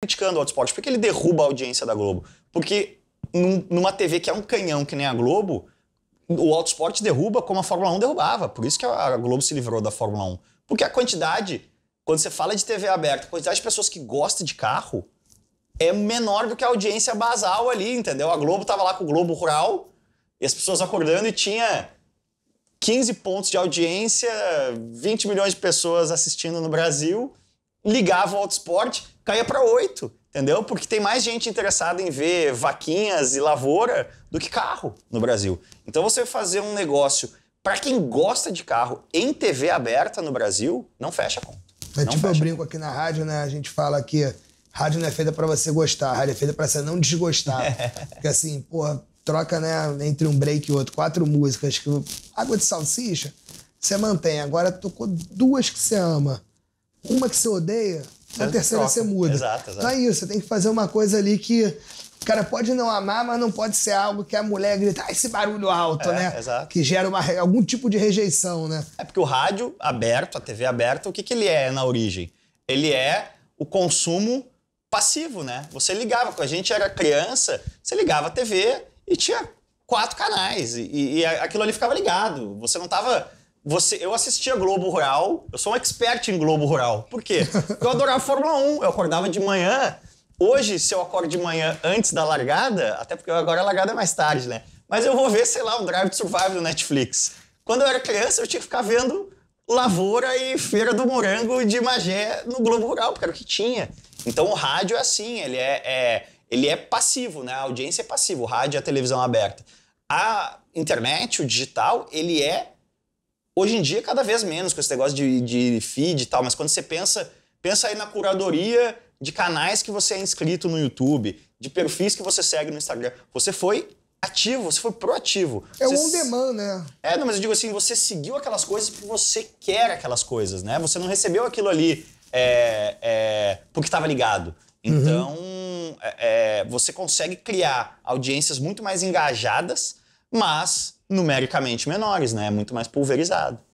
criticando o esporte, porque ele derruba a audiência da Globo. Porque num, numa TV que é um canhão que nem a Globo, o autosporte derruba como a Fórmula 1 derrubava. Por isso que a Globo se livrou da Fórmula 1. Porque a quantidade, quando você fala de TV aberta, a quantidade de pessoas que gostam de carro é menor do que a audiência basal ali, entendeu? A Globo tava lá com o Globo Rural, e as pessoas acordando e tinha 15 pontos de audiência, 20 milhões de pessoas assistindo no Brasil ligava o Autosport, caía para oito, entendeu? Porque tem mais gente interessada em ver vaquinhas e lavoura do que carro no Brasil. Então você fazer um negócio para quem gosta de carro em TV aberta no Brasil, não fecha conta. É tipo fecha. eu brinco aqui na rádio, né? A gente fala que rádio não é feita para você gostar, rádio é feita para você não desgostar. É. Porque assim, porra, troca, né, entre um break e outro, quatro músicas que água de salsicha, você mantém. Agora tocou duas que você ama uma que você odeia, a terceira troca. você muda. Exato, exato. Então é isso, você tem que fazer uma coisa ali que o cara pode não amar, mas não pode ser algo que a mulher grita, ah, esse barulho alto, é, né? Exato. Que gera uma, algum tipo de rejeição, né? É porque o rádio aberto, a TV aberta, o que, que ele é na origem? Ele é o consumo passivo, né? Você ligava, quando a gente era criança, você ligava a TV e tinha quatro canais. E, e aquilo ali ficava ligado. Você não estava você, eu assistia Globo Rural, eu sou um expert em Globo Rural. Por quê? Porque eu adorava Fórmula 1, eu acordava de manhã. Hoje, se eu acordo de manhã antes da largada, até porque agora a largada é mais tarde, né? Mas eu vou ver, sei lá, o um Drive to Survive do Netflix. Quando eu era criança, eu tinha que ficar vendo Lavoura e Feira do Morango de Magé no Globo Rural, porque era o que tinha. Então o rádio é assim, ele é, é ele é passivo, né? A audiência é passiva, o rádio é a televisão aberta. A internet, o digital, ele é Hoje em dia, cada vez menos com esse negócio de, de feed e tal, mas quando você pensa, pensa aí na curadoria de canais que você é inscrito no YouTube, de perfis que você segue no Instagram. Você foi ativo, você foi proativo. É o on demand, né? É, não, mas eu digo assim, você seguiu aquelas coisas porque você quer aquelas coisas, né? Você não recebeu aquilo ali é, é, porque estava ligado. Uhum. Então, uhum. é, você consegue criar audiências muito mais engajadas, mas numericamente menores, né? É muito mais pulverizado.